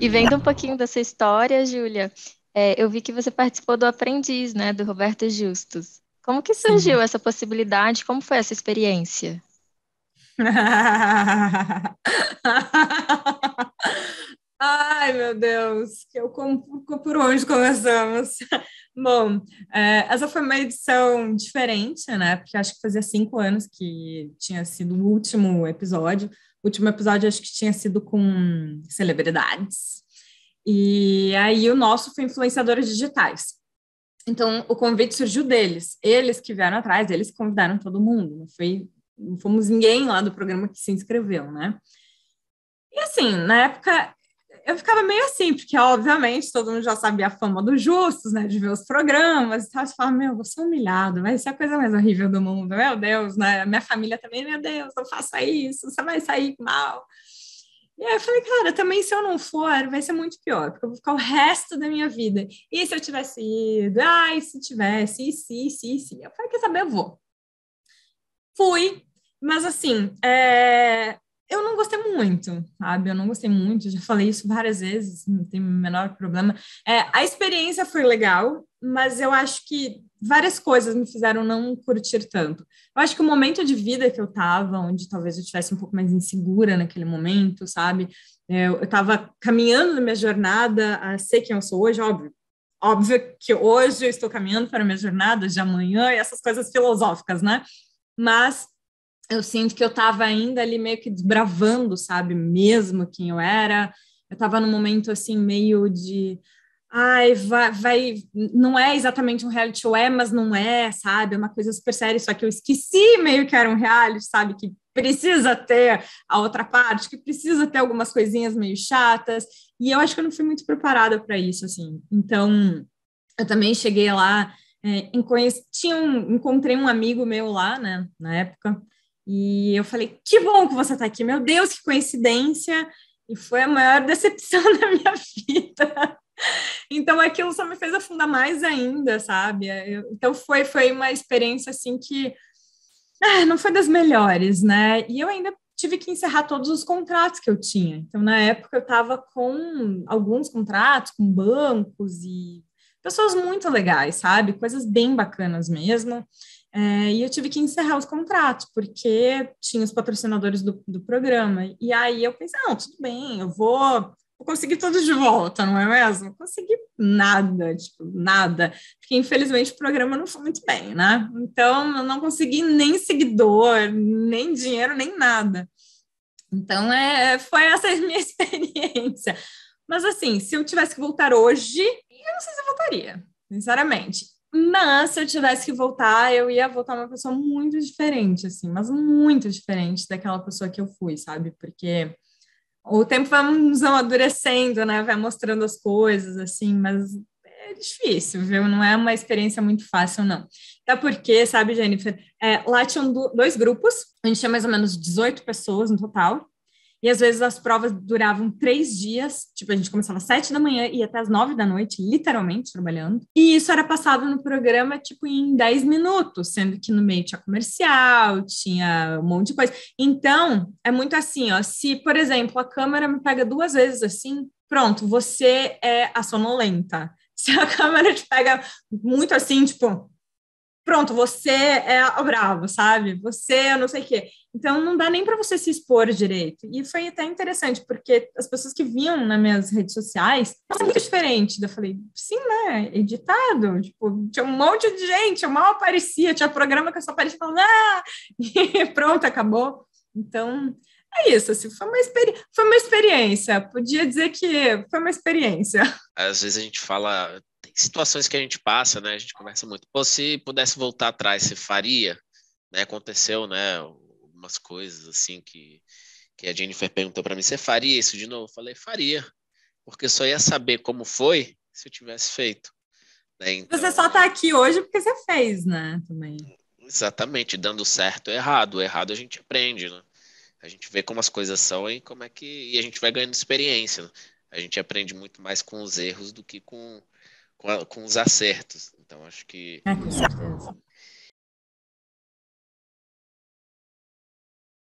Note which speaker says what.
Speaker 1: E vendo um pouquinho dessa história, Júlia, é, eu vi que você participou do Aprendiz, né, do Roberto Justus. Como que surgiu essa possibilidade? Como foi essa experiência? Ai, meu Deus, que eu como, por onde começamos? Bom, é, essa foi uma edição diferente, né? Porque acho que fazia cinco anos que tinha sido o último episódio, último episódio acho que tinha sido com celebridades. E aí o nosso foi influenciadores digitais. Então o convite surgiu deles, eles que vieram atrás, eles convidaram todo mundo. Não foi, não fomos ninguém lá do programa que se inscreveu, né? E assim, na época eu ficava meio assim, porque obviamente todo mundo já sabia a fama dos justos, né? De ver os programas e tal. Você fala, meu, eu vou ser humilhado, vai ser a coisa mais horrível do mundo, meu Deus, né? Minha família também, meu Deus, não faça isso, você vai sair mal. E aí eu falei, cara, também se eu não for, vai ser muito pior, porque eu vou ficar o resto da minha vida. E se eu tivesse ido? Ai, se tivesse, e se, e se, e se. Eu falei, quer saber, eu vou. Fui, mas assim, é eu não gostei muito, sabe? Eu não gostei muito, já falei isso várias vezes, não tem o menor problema. É, a experiência foi legal, mas eu acho que várias coisas me fizeram não curtir tanto. Eu acho que o momento de vida que eu tava, onde talvez eu estivesse um pouco mais insegura naquele momento, sabe? Eu, é, eu tava caminhando na minha jornada a ser quem eu sou hoje, óbvio. Óbvio que hoje eu estou caminhando para a minha jornada de amanhã e essas coisas filosóficas, né? Mas eu sinto que eu estava ainda ali meio que desbravando, sabe, mesmo quem eu era. Eu estava num momento assim meio de ai, vai, vai, não é exatamente um reality show, é, mas não é, sabe? É uma coisa super séria, só que eu esqueci meio que era um reality, sabe? Que precisa ter a outra parte, que precisa ter algumas coisinhas meio chatas. E eu acho que eu não fui muito preparada para isso, assim. Então, eu também cheguei lá, é, em tinha um, encontrei um amigo meu lá, né, na época. E eu falei: que bom que você está aqui, meu Deus, que coincidência! E foi a maior decepção da minha vida. Então aquilo é só me fez afundar mais ainda, sabe? Eu, então foi, foi uma experiência assim que ah, não foi das melhores, né? E eu ainda tive que encerrar todos os contratos que eu tinha. Então, na época, eu estava com alguns contratos com bancos e pessoas muito legais, sabe? Coisas bem bacanas mesmo. É, e eu tive que encerrar os contratos, porque tinha os patrocinadores do, do programa. E aí eu pensei, não, tudo bem, eu vou vou conseguir tudo de volta, não é mesmo? Não consegui nada, tipo, nada. Porque, infelizmente, o programa não foi muito bem, né? Então, eu não consegui nem seguidor, nem dinheiro, nem nada. Então, é, foi essa minha experiência. Mas, assim, se eu tivesse que voltar hoje, eu não sei se eu voltaria, sinceramente. Mas se eu tivesse que voltar, eu ia voltar uma pessoa muito diferente, assim, mas muito diferente daquela pessoa que eu fui, sabe? Porque o tempo vai nos amadurecendo, né? Vai mostrando as coisas, assim, mas é difícil, viu? Não é uma experiência muito fácil, não. Até porque, sabe, Jennifer, é, lá tinham dois grupos, a gente tinha mais ou menos 18 pessoas no total, e às vezes as provas duravam três dias, tipo, a gente começava às sete da manhã e ia até às nove da noite, literalmente trabalhando. E isso era passado no programa, tipo, em dez minutos, sendo que no meio tinha comercial, tinha um monte de coisa. Então, é muito assim, ó. Se, por exemplo, a câmera me pega duas vezes assim, pronto, você é a sonolenta. Se a câmera te pega muito assim, tipo, pronto, você é o bravo, sabe? Você é não sei o quê. Então não dá nem para você se expor direito. E foi até interessante, porque as pessoas que vinham nas minhas redes sociais é são muito diferentes. Eu falei, sim, né? Editado. Tipo, tinha um monte de gente, eu mal aparecia, tinha programa que eu só aparecia falando, ah! E pronto, acabou. Então, é isso, assim, foi, uma foi uma experiência. Podia dizer que foi uma experiência.
Speaker 2: Às vezes a gente fala, situações que a gente passa, né? A gente conversa muito. Pô, se pudesse voltar atrás, você faria? Né? Aconteceu, né? Algumas coisas assim que, que a Jennifer perguntou para mim: você faria isso de novo? Eu falei: faria, porque só ia saber como foi se eu tivesse feito. Né? Então, você
Speaker 1: só está aqui hoje porque você fez, né? Também.
Speaker 2: Exatamente, dando certo ou errado. O errado a gente aprende, né? A gente vê como as coisas são e como é que. E a gente vai ganhando experiência. Né? A gente aprende muito mais com os erros do que com, com, a, com os acertos. Então, acho que. É, com certeza.